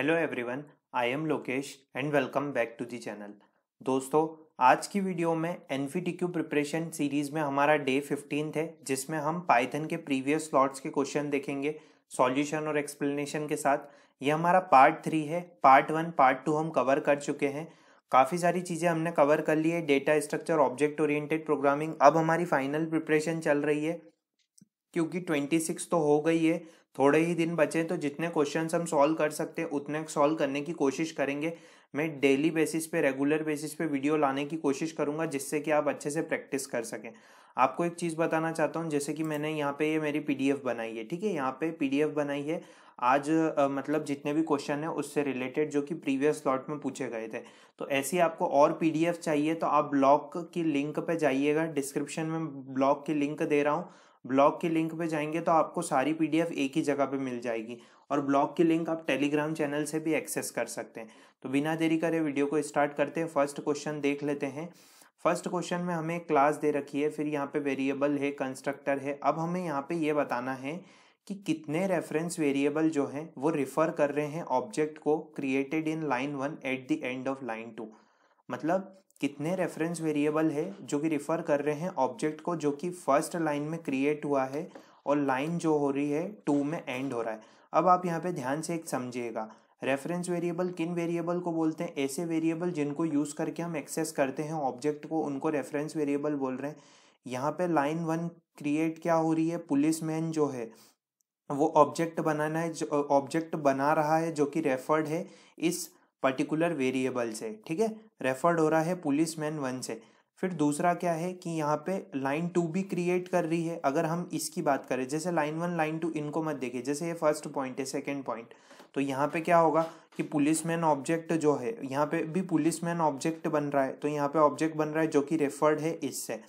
hello everyone I am Lokesh and welcome back to the channel दोस्तों आज की video में एन प्रिपरेशन सीरीज में हमारा डे फिफ्टीन है जिसमें हम पाइथन के प्रीवियस स्लॉट्स के क्वेश्चन देखेंगे सॉल्यूशन और एक्सप्लेनेशन के साथ ये हमारा पार्ट थ्री है पार्ट वन पार्ट टू हम कवर कर चुके हैं काफ़ी सारी चीज़ें हमने कवर कर ली है data structure object oriented programming अब हमारी फाइनल प्रिपरेशन चल रही है क्योंकि ट्वेंटी सिक्स तो हो गई है थोड़े ही दिन बचे तो जितने क्वेश्चन हम सॉल्व कर सकते हैं उतने सॉल्व करने की कोशिश करेंगे मैं डेली बेसिस पे रेगुलर बेसिस पे वीडियो लाने की कोशिश करूँगा जिससे कि आप अच्छे से प्रैक्टिस कर सकें आपको एक चीज़ बताना चाहता हूँ जैसे कि मैंने यहाँ पे ये मेरी पीडीएफ बनाई है ठीक है यहाँ पे पीडीएफ बनाई है आज आ, मतलब जितने भी क्वेश्चन है उससे रिलेटेड जो कि प्रीवियस स्लॉट में पूछे गए थे तो ऐसी आपको और पीडीएफ चाहिए तो आप ब्लॉग की लिंक पे जाइएगा डिस्क्रिप्शन में ब्लॉग की लिंक दे रहा हूँ ब्लॉग के लिंक पे जाएंगे तो आपको सारी पीडीएफ एक ही जगह पे मिल जाएगी और ब्लॉग की लिंक आप टेलीग्राम चैनल से भी एक्सेस कर सकते हैं तो बिना देरी करे वीडियो को स्टार्ट करते हैं फर्स्ट क्वेश्चन देख लेते हैं फर्स्ट क्वेश्चन में हमें क्लास दे रखी है फिर यहाँ पे वेरिएबल है कंस्ट्रक्टर है अब हमें यहाँ पे ये बताना है कि कितने रेफरेंस वेरिएबल जो हैं वो रिफ़र कर रहे हैं ऑब्जेक्ट को created in line one at the end of line two मतलब कितने रेफरेंस वेरिएबल है जो कि रिफर कर रहे हैं ऑब्जेक्ट को जो कि फर्स्ट लाइन में क्रिएट हुआ है और लाइन जो हो रही है टू में एंड हो रहा है अब आप यहाँ पे ध्यान से एक समझिएगा रेफरेंस वेरिएबल किन वेरिएबल को बोलते हैं ऐसे वेरिएबल जिनको यूज़ करके हम एक्सेस करते हैं ऑब्जेक्ट को उनको रेफरेंस वेरिएबल बोल रहे हैं यहाँ पे लाइन वन क्रिएट क्या हो रही है पुलिस मैन जो है वो ऑब्जेक्ट बनाना है ऑब्जेक्ट बना रहा है जो कि रेफर्ड है इस पर्टिकुलर वेरिएबल से ठीक है रेफर्ड हो रहा है पुलिस मैन वन से फिर दूसरा क्या है कि यहाँ पे लाइन टू भी क्रिएट कर रही है अगर हम इसकी बात करें जैसे लाइन वन लाइन टू इनको मत देखें जैसे ये फर्स्ट पॉइंट है सेकेंड पॉइंट तो यहाँ पे क्या होगा कि पुलिस मैन ऑब्जेक्ट जो है यहाँ पे भी पुलिस मैन ऑब्जेक्ट बन रहा है तो यहाँ पे ऑब्जेक्ट बन रहा है जो कि रेफर्ड है इससे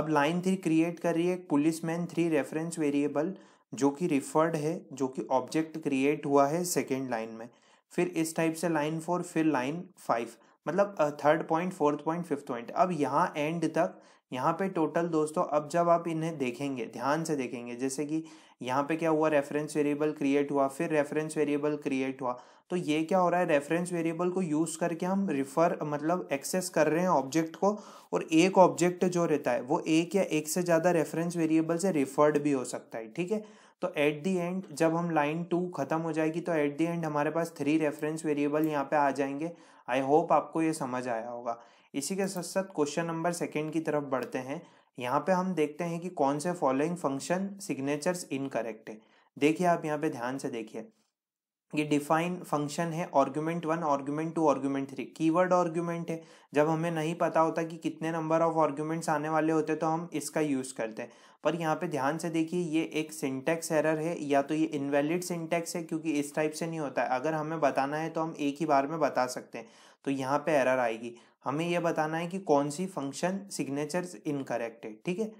अब लाइन थ्री क्रिएट कर रही है पुलिस मैन थ्री रेफरेंस वेरिएबल जो कि रिफर्ड है जो कि ऑब्जेक्ट क्रिएट हुआ है सेकेंड लाइन में फिर इस टाइप से लाइन फोर फिर लाइन फाइव मतलब third point fourth point fifth point अब यहाँ एंड तक यहाँ पे टोटल दोस्तों अब जब आप इन्हें देखेंगे ध्यान से देखेंगे जैसे कि यहाँ पे क्या हुआ रेफरेंस वेरिएबल क्रिएट हुआ फिर रेफरेंस वेरिएबल क्रिएट हुआ तो ये क्या हो रहा है रेफरेंस वेरिएबल को यूज़ करके हम रिफ़र मतलब एक्सेस कर रहे हैं ऑब्जेक्ट को और एक ऑब्जेक्ट जो रहता है वो एक या एक से ज़्यादा रेफरेंस वेरिएबल से रिफर्ड भी हो सकता है ठीक है तो एट दी एंड जब हम लाइन टू ख़त्म हो जाएगी तो एट दी एंड हमारे पास थ्री रेफरेंस वेरिएबल यहाँ पे आ जाएंगे आई होप आपको ये समझ आया होगा इसी के साथ साथ क्वेश्चन नंबर सेकेंड की तरफ बढ़ते हैं यहाँ पे हम देखते हैं कि कौन से फॉलोइंग फंक्शन सिग्नेचर्स इनकरेक्ट है देखिए आप यहाँ पे ध्यान से देखिए ये डिफाइन फंक्शन है argument one argument two argument three keyword argument है जब हमें नहीं पता होता कि कितने नंबर ऑफ आर्गुमेंट्स आने वाले होते तो हम इसका यूज़ करते हैं पर यहाँ पे ध्यान से देखिए ये एक सिंटेक्स एरर है या तो ये इनवैलिड सिंटेक्स है क्योंकि इस टाइप से नहीं होता है अगर हमें बताना है तो हम एक ही बार में बता सकते हैं तो यहाँ पे एरर आएगी हमें यह बताना है कि कौन सी फंक्शन सिग्नेचर्स इनकरेक्ट है ठीक है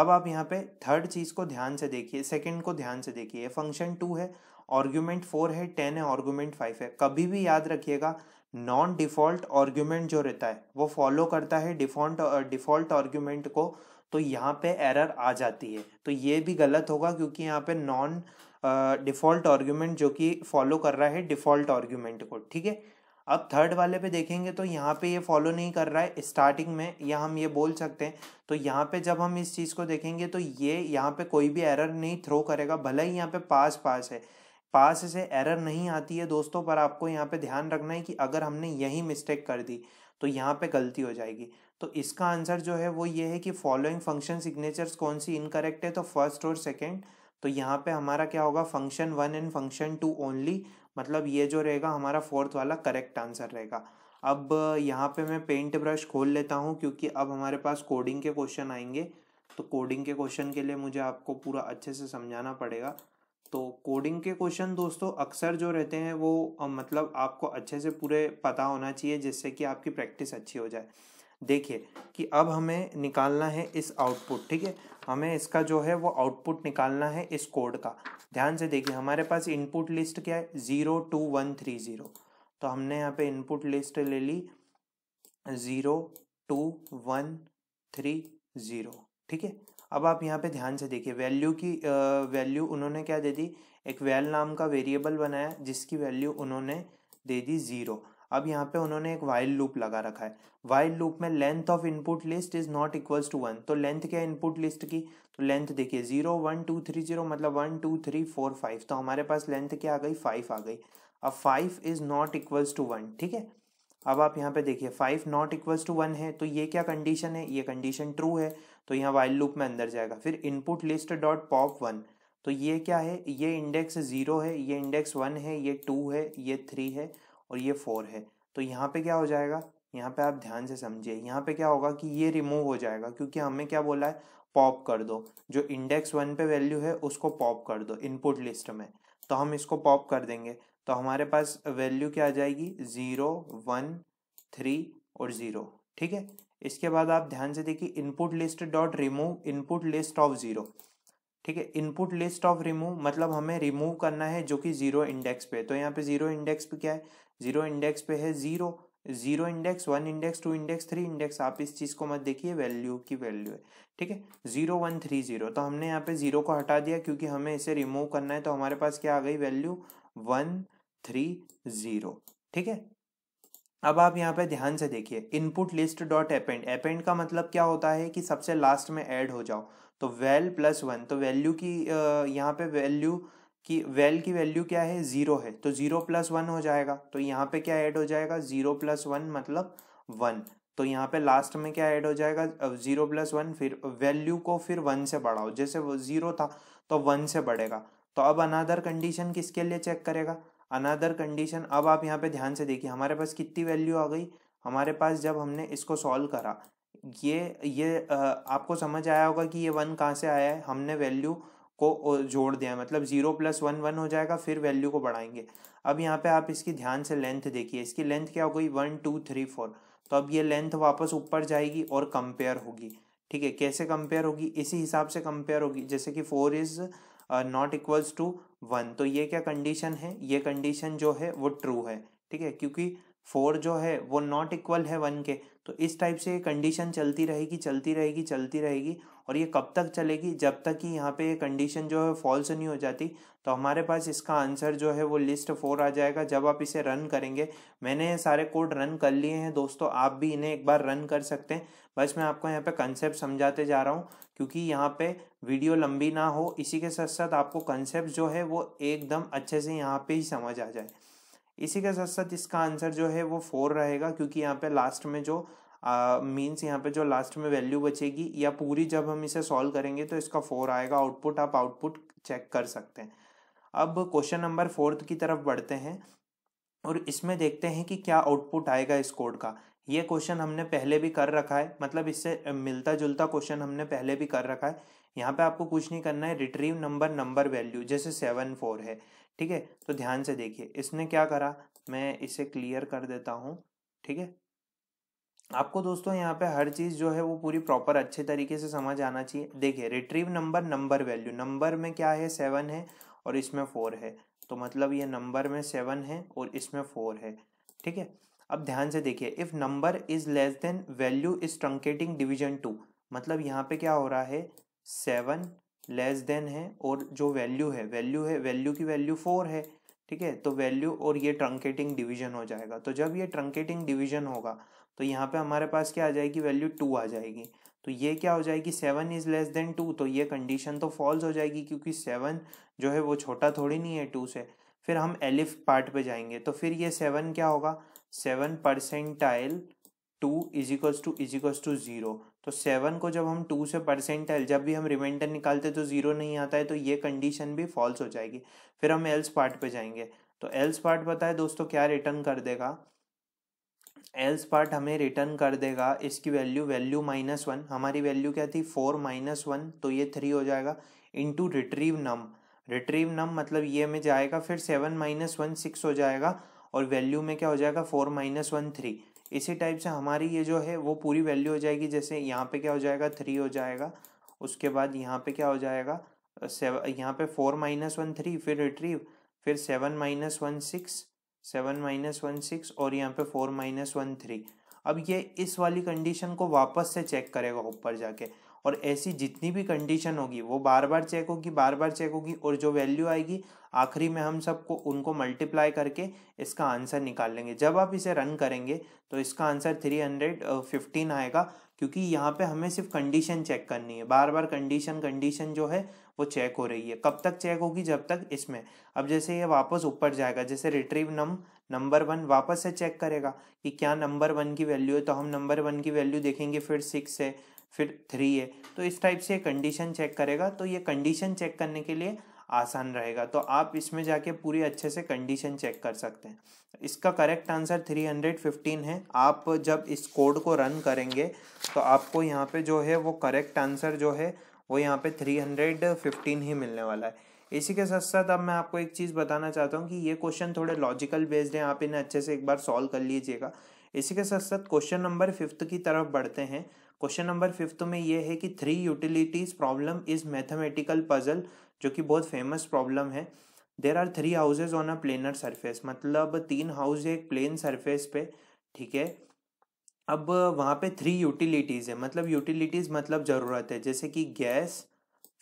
अब आप यहाँ पे थर्ड चीज़ को ध्यान से देखिए सेकंड को ध्यान से देखिए फंक्शन टू है ऑर्ग्यूमेंट फोर है टेन है ऑर्ग्यूमेंट फाइव है कभी भी याद रखिएगा नॉन डिफॉल्ट ऑर्ग्यूमेंट जो रहता है वो फॉलो करता है डिफॉल्ट डिफॉल्ट ऑर्ग्यूमेंट को तो यहाँ पे एरर आ जाती है तो ये भी गलत होगा क्योंकि यहाँ पे नॉन डिफॉल्ट ऑर्ग्यूमेंट जो कि फॉलो कर रहा है डिफॉल्ट ऑर्ग्यूमेंट को ठीक है अब थर्ड वाले पे देखेंगे तो यहाँ पे ये फॉलो नहीं कर रहा है स्टार्टिंग में या हम ये बोल सकते हैं तो यहाँ पे जब हम इस चीज़ को देखेंगे तो ये यहाँ पे कोई भी एरर नहीं थ्रो करेगा भले ही यहाँ पे पास पास है पास से एरर नहीं आती है दोस्तों पर आपको यहाँ पे ध्यान रखना है कि अगर हमने यही मिस्टेक कर दी तो यहाँ पे गलती हो जाएगी तो इसका आंसर जो है वो ये है कि फॉलोइंग फंक्शन सिग्नेचर्स कौन सी इनकरेक्ट है तो फर्स्ट और सेकेंड तो यहाँ पे हमारा क्या होगा function one and function two only मतलब ये जो रहेगा हमारा फोर्थ वाला करेक्ट आंसर रहेगा अब यहाँ पे मैं पेंट ब्रश खोल लेता हूँ क्योंकि अब हमारे पास कोडिंग के क्वेश्चन आएंगे तो कोडिंग के क्वेश्चन के लिए मुझे आपको पूरा अच्छे से समझाना पड़ेगा तो कोडिंग के क्वेश्चन दोस्तों अक्सर जो रहते हैं वो मतलब आपको अच्छे से पूरे पता होना चाहिए जिससे कि आपकी प्रैक्टिस अच्छी हो जाए देखिए कि अब हमें निकालना है इस आउटपुट ठीक है हमें इसका जो है वो आउटपुट निकालना है इस कोड का ध्यान से देखिए हमारे पास इनपुट लिस्ट क्या है zero two one three zero तो हमने यहाँ पे इनपुट लिस्ट ले ली zero two one three zero ठीक है अब आप यहाँ पे ध्यान से देखिए वैल्यू की वैल्यू उन्होंने क्या दे दी एक वैल नाम का वेरिएबल बनाया जिसकी वैल्यू उन्होंने दे दी ज़ीरो अब यहाँ पे उन्होंने एक वाइल लूप लगा रखा है वाइल लूप में length of input list is not equals to one तो लेंथ क्या है इनपुट लिस्ट की तो लेंथ देखिए zero one two three zero मतलब one two three four five तो हमारे पास लेंथ क्या आ गई फाइव आ गई अब five is not equals to one ठीक है अब आप यहाँ पे देखिए five not equals to one है तो ये क्या कंडीशन है ये कंडीशन ट्रू है तो यहाँ वाइल लूप में अंदर जाएगा फिर input list dot pop one तो ये क्या है ये इंडेक्स ज़ीरो है ये इंडेक्स वन है ये टू है ये थ्री है और ये फोर है तो यहाँ पे क्या हो जाएगा यहाँ पे आप ध्यान से समझिए यहाँ पे क्या होगा कि ये रिमूव हो जाएगा क्योंकि हमें क्या बोला है पॉप कर दो जो इंडेक्स वन पे वैल्यू है उसको पॉप कर दो इनपुट लिस्ट में तो हम इसको पॉप कर देंगे तो हमारे पास वैल्यू क्या आ जाएगी ज़ीरो वन थ्री और ज़ीरो ठीक है इसके बाद आप ध्यान से देखिए input list dot remove input list of zero ठीक है इनपुट लिस्ट ऑफ रिमूव मतलब हमें रिमूव करना है जो कि जीरो इंडेक्स पे तो यहाँ पे जीरो इंडेक्स पे क्या है जीरो इंडेक्स पे है zero zero index one index two index three index आप इस चीज़ को मत देखिए वैल्यू की वैल्यू है ठीक है जीरो वन थ्री जीरो तो हमने यहाँ पे जीरो को हटा दिया क्योंकि हमें इसे रिमूव करना है तो हमारे पास क्या आ गई वैल्यू वन थ्री जीरो ठीक है अब आप यहाँ पे ध्यान से देखिए input list dot append append का मतलब क्या होता है कि सबसे लास्ट में ऐड हो जाओ तो वेल प्लस वन तो वैल्यू की यहाँ पे वैल्यू की वेल की वैल्यू क्या है ज़ीरो है तो ज़ीरो प्लस वन हो जाएगा तो यहाँ पे क्या ऐड हो जाएगा ज़ीरो प्लस वन मतलब वन तो यहाँ पे लास्ट में क्या ऐड हो जाएगा ज़ीरो प्लस वन फिर वैल्यू को फिर वन से बढ़ाओ जैसे वो ज़ीरो था तो वन से बढ़ेगा तो अब अनादर कंडीशन किसके लिए चेक करेगा अनदर कंडीशन अब आप यहाँ पे ध्यान से देखिए हमारे पास कितनी वैल्यू आ गई हमारे पास जब हमने इसको सॉल्व करा ये ये आपको समझ आया होगा कि ये वन कहाँ से आया है हमने वैल्यू को जोड़ दिया है मतलब जीरो प्लस वन वन हो जाएगा फिर वैल्यू को बढ़ाएंगे अब यहाँ पे आप इसकी ध्यान से लेंथ देखिए इसकी लेंथ क्या हो गई वन टू थ्री फोर तो अब ये लेंथ वापस ऊपर जाएगी और कंपेयर होगी ठीक है कैसे कंपेयर होगी इसी हिसाब से कंपेयर होगी जैसे कि four is not equals to one तो ये क्या कंडीशन है ये कंडीशन जो है वो ट्रू है ठीक है क्योंकि फोर जो है वो नॉट इक्वल है वन के तो इस टाइप से कंडीशन चलती रहेगी चलती रहेगी चलती रहेगी और ये कब तक चलेगी जब तक कि यहाँ पे कंडीशन जो है फॉल्स नहीं हो जाती तो हमारे पास इसका आंसर जो है वो लिस्ट फोर आ जाएगा जब आप इसे रन करेंगे मैंने सारे कोड रन कर लिए हैं दोस्तों आप भी इन्हें एक बार रन कर सकते हैं बस मैं आपको यहाँ पे कंसेप्ट समझाते जा रहा हूँ क्योंकि यहाँ पे वीडियो लंबी ना हो इसी के साथ साथ आपको कंसेप्ट जो है वो एकदम अच्छे से यहाँ पे ही समझ आ जाए इसी के साथ साथ इसका आंसर जो है वो फोर रहेगा क्योंकि यहाँ पे लास्ट में जो मीन्स यहाँ पे जो लास्ट में वैल्यू बचेगी या पूरी जब हम इसे सॉल्व करेंगे तो इसका फोर आएगा आउटपुट आप आउटपुट चेक कर सकते हैं अब क्वेश्चन नंबर फोर्थ की तरफ बढ़ते हैं और इसमें देखते हैं कि क्या आउटपुट आएगा इस कोड का ये क्वेश्चन हमने पहले भी कर रखा है मतलब इससे मिलता जुलता क्वेश्चन हमने पहले भी कर रखा है यहाँ पे आपको कुछ नहीं करना है रिट्रीव नंबर नंबर वैल्यू जैसे सेवन फोर है ठीक है तो ध्यान से देखिए इसने क्या करा मैं इसे क्लियर कर देता हूँ ठीक है आपको दोस्तों यहाँ पे हर चीज़ जो है वो पूरी प्रॉपर अच्छे तरीके से समझ आना चाहिए देखिए retrieve number number value number में क्या है सेवन है और इसमें फोर है तो मतलब ये नंबर में सेवन है और इसमें फोर है ठीक है अब ध्यान से देखिए if number is less than value is truncating division two मतलब यहाँ पे क्या हो रहा है सेवन लेस देन है और जो वैल्यू है वैल्यू है वैल्यू की वैल्यू फोर है ठीक है तो वैल्यू और ये ट्रंकेटिंग डिवीजन हो जाएगा तो जब ये ट्रंकेटिंग डिवीजन होगा तो यहाँ पे हमारे पास क्या आ जाएगी वैल्यू टू आ जाएगी तो ये क्या हो जाएगी seven is less than two तो ये कंडीशन तो फॉल्स हो जाएगी क्योंकि सेवन जो है वो छोटा थोड़ी नहीं है टू से फिर हम एलिफ पार्ट पे जाएंगे तो फिर ये सेवन क्या होगा seven percentile two equals to equals to zero तो सेवन को जब हम टू से परसेंटाइल जब भी हम रिमाइंडर निकालते तो ज़ीरो नहीं आता है तो ये कंडीशन भी फॉल्स हो जाएगी फिर हम एल्स पार्ट पे जाएंगे तो एल्स पार्ट पता है दोस्तों क्या रिटर्न कर देगा एल्स पार्ट हमें रिटर्न कर देगा इसकी वैल्यू वैल्यू माइनस वन हमारी वैल्यू क्या थी फोर माइनस वन तो ये थ्री हो जाएगा into retrieve num retrieve num मतलब ये में जाएगा फिर सेवन माइनस वन सिक्स हो जाएगा और वैल्यू में क्या हो जाएगा फोर माइनस वन थ्री इसी टाइप से हमारी ये जो है वो पूरी वैल्यू हो जाएगी जैसे यहाँ पे क्या हो जाएगा थ्री हो जाएगा उसके बाद यहाँ पे क्या हो जाएगा सेवन यहाँ पे फोर माइनस वन थ्री फिर रिट्रीव फिर seven minus one six seven minus one six और यहाँ पे फोर माइनस वन थ्री अब ये इस वाली कंडीशन को वापस से चेक करेगा ऊपर जाके और ऐसी जितनी भी कंडीशन होगी वो बार बार चेक होगी बार बार चेक होगी और जो वैल्यू आएगी आखिरी में हम सबको उनको मल्टीप्लाई करके इसका आंसर निकाल लेंगे जब आप इसे रन करेंगे तो इसका आंसर थ्री हंड्रेड फिफ्टीन आएगा क्योंकि यहाँ पे हमें सिर्फ कंडीशन चेक करनी है बार बार कंडीशन कंडीशन जो है वो चेक हो रही है कब तक चेक होगी जब तक इसमें अब जैसे ये वापस ऊपर जाएगा जैसे रिट्रीव नम नंबर वन वापस से चेक करेगा कि क्या नंबर वन की वैल्यू है तो हम नंबर वन की वैल्यू देखेंगे फिर सिक्स है फिर थ्री है तो इस टाइप से कंडीशन चेक करेगा तो ये कंडीशन चेक करने के लिए आसान रहेगा तो आप इसमें जाके पूरी अच्छे से कंडीशन चेक कर सकते हैं इसका correct answer three hundred fifteen है आप जब इस कोड को रन करेंगे तो आपको यहाँ पे जो है वो करेक्ट आंसर जो है वो यहाँ पे थ्री हंड्रेड फिफ्टीन ही मिलने वाला है इसी के साथ साथ अब मैं आपको एक चीज़ बताना चाहता हूँ कि ये क्वेश्चन थोड़े लॉजिकल बेस्ड हैं आप इन्हें अच्छे से एक बार सॉल्व कर लीजिएगा इसी के साथ साथ क्वेश्चन नंबर फिफ्थ की तरफ बढ़ते हैं क्वेश्चन नंबर फिफ्थ में ये है कि three utilities problem is mathematical puzzle जो कि बहुत फेमस प्रॉब्लम है there are three houses on a planar surface मतलब तीन हाउस है एक प्लेन सरफेस पे ठीक है अब वहाँ पे थ्री यूटिलिटीज़ है मतलब यूटिलिटीज़ मतलब ज़रूरत है जैसे कि गैस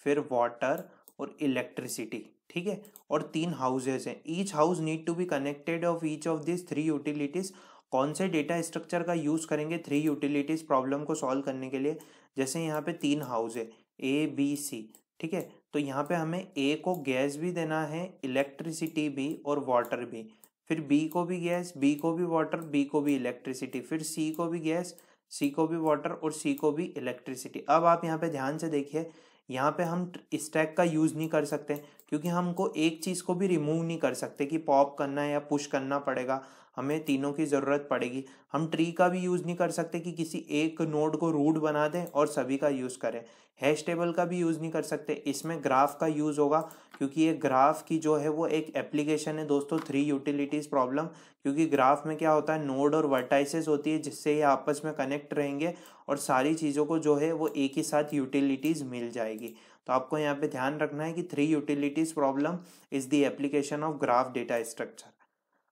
फिर वाटर और इलेक्ट्रिसिटी ठीक है और तीन हाउसेज हैं each house need to be connected of each of this three utilities कौन से डेटा स्ट्रक्चर का यूज़ करेंगे थ्री यूटिलिटीज़ प्रॉब्लम को सॉल्व करने के लिए जैसे यहाँ पे तीन हाउस है ए बी सी ठीक है तो यहाँ पे हमें ए को गैस भी देना है इलेक्ट्रिसिटी भी और वाटर भी फिर बी को भी गैस बी को भी वाटर बी को भी इलेक्ट्रिसिटी फिर सी को भी गैस सी को भी वाटर और सी को भी इलेक्ट्रिसिटी अब आप यहाँ पे ध्यान से देखिए यहाँ पे हम स्टैक का यूज़ नहीं कर सकते क्योंकि हमको एक चीज़ को भी रिमूव नहीं कर सकते कि पॉप करना है या पुश करना पड़ेगा हमें तीनों की ज़रूरत पड़ेगी हम ट्री का भी यूज़ नहीं कर सकते कि किसी एक नोड को रूट बना दें और सभी का यूज़ करें हैश टेबल का भी यूज़ नहीं कर सकते इसमें ग्राफ का यूज़ होगा क्योंकि ये ग्राफ की जो है वो एक एप्लीकेशन है दोस्तों थ्री यूटिलिटीज़ प्रॉब्लम क्योंकि ग्राफ में क्या होता है नोड और वर्टाइसेस होती है जिससे ये आपस में कनेक्ट रहेंगे और सारी चीज़ों को जो है वो एक ही साथ यूटिलिटीज़ मिल जाएगी तो आपको यहाँ पे ध्यान रखना है कि three utilities problem is the application of graph data structure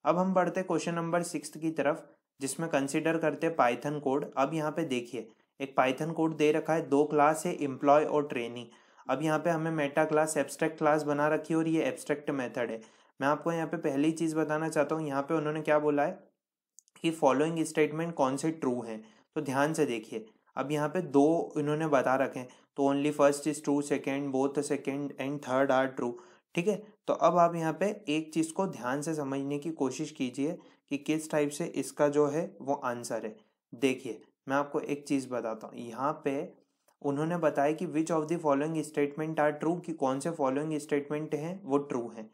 अब हम बढ़ते क्वेश्चन नंबर सिक्स की तरफ जिसमें कंसिडर करते पाइथन कोड अब यहाँ पे देखिए एक पाइथन कोड दे रखा है दो क्लास है एम्प्लॉय और ट्रेनी अब यहाँ पे हमें मेटा क्लास एब्स्ट्रैक्ट क्लास बना रखी है और ये एब्स्ट्रैक्ट मेथड है मैं आपको यहाँ पे पहली चीज़ बताना चाहता हूँ यहाँ पे उन्होंने क्या बोला है कि फॉलोइंग स्टेटमेंट कौन से ट्रू हैं तो ध्यान से देखिए अब यहाँ पे दो इन्होंने बता रखे हैं तो only first is true second both second and third are true ठीक है तो अब आप यहाँ पे एक चीज़ को ध्यान से समझने की कोशिश कीजिए कि किस टाइप से इसका जो है वो आंसर है देखिए मैं आपको एक चीज़ बताता हूँ यहाँ पे उन्होंने बताया कि which of the following statement are true कि कौन से फॉलोइंग स्टेटमेंट हैं वो ट्रू हैं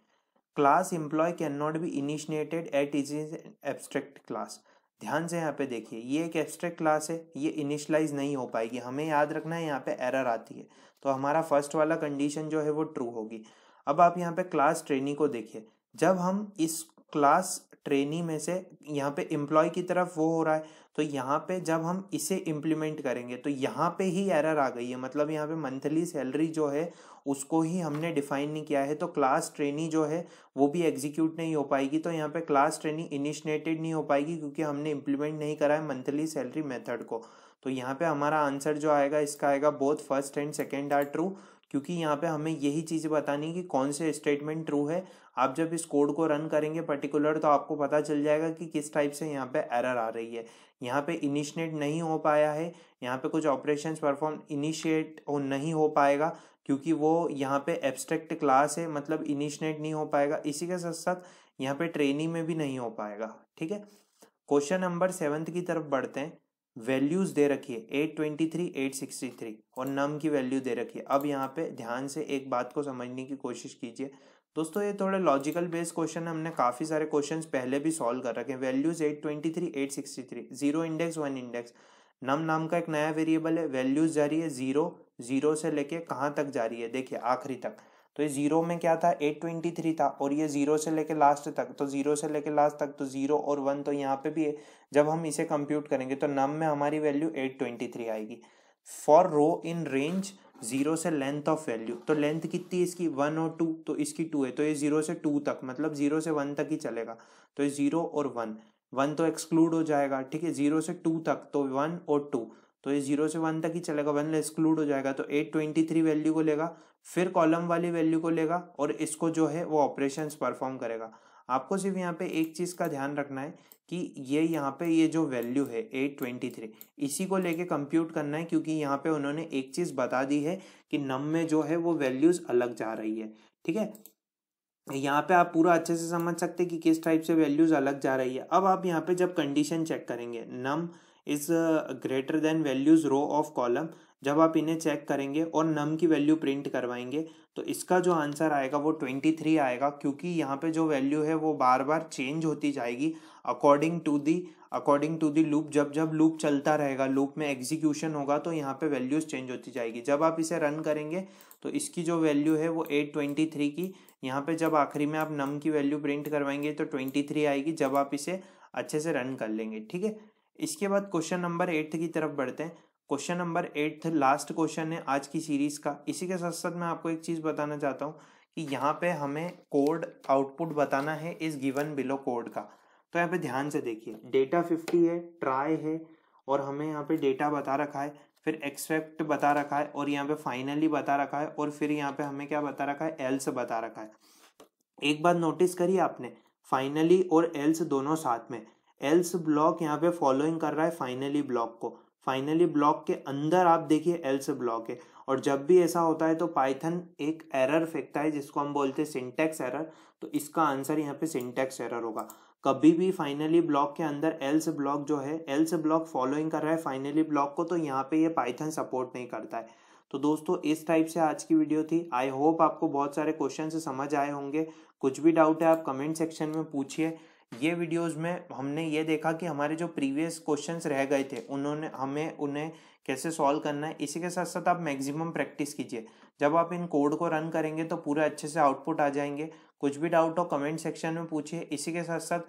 class employ can not be initiated at is abstract class ध्यान से यहाँ पे देखिए ये एक एब्स्ट्रैक्ट क्लास है ये इनिशलाइज नहीं हो पाएगी हमें याद रखना है यहाँ पे एरर आती है तो हमारा फर्स्ट वाला कंडीशन जो है वो ट्रू होगी अब आप यहाँ पे क्लास ट्रेनी को देखिए जब हम इस क्लास ट्रेनी में से यहाँ पे एम्प्लॉय की तरफ वो हो रहा है तो यहाँ पे जब हम इसे इम्प्लीमेंट करेंगे तो यहाँ पे ही एरर आ गई है मतलब यहाँ पे मंथली सैलरी जो है उसको ही हमने डिफाइन नहीं किया है तो क्लास ट्रेनी जो है वो भी एग्जीक्यूट नहीं हो पाएगी तो यहाँ पे क्लास ट्रेनी इनिशिएटेड नहीं हो पाएगी क्योंकि हमने इम्प्लीमेंट नहीं करा है मंथली सैलरी मेथड को तो यहाँ पे हमारा आंसर जो आएगा इसका आएगा both first and second are true क्योंकि यहाँ पे हमें यही चीज़ें बतानी कि कौन से स्टेटमेंट ट्रू है आप जब इस कोड को रन करेंगे पर्टिकुलर तो आपको पता चल जाएगा कि किस टाइप से यहाँ पे एरर आ रही है यहाँ पे इनिशिएट नहीं हो पाया है यहाँ पे कुछ ऑपरेशंस परफॉर्म इनिशिएट हो नहीं हो पाएगा क्योंकि वो यहाँ पे एब्स्ट्रैक्ट क्लास है मतलब इनिशिएट नहीं हो पाएगा इसी के साथ साथ यहाँ पे ट्रेनिंग में भी नहीं हो पाएगा ठीक है क्वेश्चन नंबर सेवन्थ की तरफ बढ़ते हैं वैल्यूज़ दे रखी है 823, 863 और नम की वैल्यू दे रखी है अब यहाँ पे ध्यान से एक बात को समझने की कोशिश कीजिए दोस्तों ये थोड़े लॉजिकल बेस्ड क्वेश्चन हमने काफ़ी सारे क्वेश्चंस पहले भी सॉल्व कर रखे हैं values 823, 863 zero index one index num नाम का एक नया वेरिएबल है वैल्यूज़ जा रही है ज़ीरो ज़ीरो से लेके कहाँ तक जा रही है देखिए आखिरी तक तो ये जीरो में क्या था एट ट्वेंटी थ्री था और ये जीरो से लेके लास्ट तक तो जीरो से लेके लास्ट तक तो जीरो और वन तो यहाँ पे भी है जब हम इसे कंप्यूट करेंगे तो नम में हमारी वैल्यू एट ट्वेंटी थ्री आएगी for row in range zero से लेंथ ऑफ वैल्यू तो लेंथ कितनी इसकी वन और टू तो इसकी टू है तो ये जीरो से टू तक मतलब जीरो से वन तक ही चलेगा तो ये जीरो और वन वन तो एक्सक्लूड हो जाएगा ठीक है जीरो से टू तक तो वन और टू तो ये जीरो से वन तक ही चलेगा वन एक्सक्लूड हो जाएगा तो एट ट्वेंटी थ्री वैल्यू को लेगा फिर कॉलम वाली वैल्यू को लेगा और इसको जो है वो ऑपरेशन परफॉर्म करेगा आपको सिर्फ यहाँ पे एक चीज़ का ध्यान रखना है कि ये यहाँ पे ये जो वैल्यू है एट ट्वेंटी थ्री इसी को लेके कंप्यूट करना है क्योंकि यहाँ पे उन्होंने एक चीज़ बता दी है कि नम में जो है वो वैल्यूज़ अलग जा रही है ठीक है यहाँ पे आप पूरा अच्छे से समझ सकते हैं कि किस टाइप से वैल्यूज़ अलग जा रही है अब आप यहाँ पे जब कंडीशन चेक करेंगे num is greater than values row of column जब आप इन्हें चेक करेंगे और नम की वैल्यू प्रिंट करवाएंगे तो इसका जो आंसर आएगा वो ट्वेंटी थ्री आएगा क्योंकि यहाँ पे जो वैल्यू है वो बार बार चेंज होती जाएगी according to the according to the loop जब जब लूप चलता रहेगा लूप में एग्जीक्यूशन होगा तो यहाँ पे वैल्यूज चेंज होती जाएगी जब आप इसे रन करेंगे तो इसकी जो वैल्यू है वो एट ट्वेंटी थ्री की यहाँ पे जब आखिरी में आप नम की वैल्यू प्रिंट करवाएंगे तो ट्वेंटी थ्री आएगी जब आप इसे अच्छे से रन कर लेंगे ठीक है इसके बाद क्वेश्चन नंबर एट्थ की तरफ बढ़ते हैं question number eighth last question है आज की सीरीज का इसी के साथ साथ मैं आपको एक चीज़ बताना चाहता हूँ कि यहाँ पे हमें कोड आउटपुट बताना है इस गिवन बिलो कोड का तो यहाँ पे ध्यान से देखिए डेटा फिफ्टी है ट्राई है और हमें यहाँ पे डेटा बता रखा है फिर एक्सपेक्ट बता रखा है और यहाँ पे फाइनली बता रखा है और फिर यहाँ पे हमें क्या बता रखा है एल्स बता रखा है एक बात नोटिस करिए आपने फाइनली और एल्स दोनों साथ में एल्स ब्लॉक यहाँ पे फॉलोइंग कर रहा है फाइनली ब्लॉक को फाइनली ब्लॉक के अंदर आप देखिए एल से ब्लॉक है और जब भी ऐसा होता है तो पाइथन एक एरर फेंकता है जिसको हम बोलते हैं सिंटेक्स एरर तो इसका आंसर यहाँ पे सिंटेक्स एरर होगा कभी भी फाइनली ब्लॉक के अंदर एल से ब्लॉक जो है एल से ब्लॉक फॉलोइंग कर रहा है फाइनली ब्लॉक को तो यहाँ पे ये पाइथन सपोर्ट नहीं करता है तो दोस्तों इस टाइप से आज की वीडियो थी आई होप आपको बहुत सारे क्वेश्चन समझ आए होंगे कुछ भी डाउट है आप कमेंट सेक्शन में पूछिए ये वीडियोस में हमने ये देखा कि हमारे जो प्रीवियस क्वेश्चंस रह गए थे उन्होंने हमें उन्हें कैसे सॉल्व करना है इसी के साथ साथ आप मैक्सिमम प्रैक्टिस कीजिए जब आप इन कोड को रन करेंगे तो पूरे अच्छे से आउटपुट आ जाएंगे कुछ भी डाउट हो कमेंट सेक्शन में पूछिए इसी के साथ साथ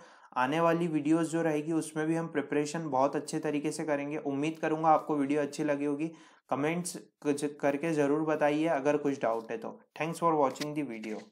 आने वाली वीडियोस जो रहेगी उसमें भी हम प्रिपरेशन बहुत अच्छे तरीके से करेंगे उम्मीद करूंगा आपको वीडियो अच्छी लगी होगी कमेंट्स करके ज़रूर बताइए अगर कुछ डाउट है तो thanks for watching the video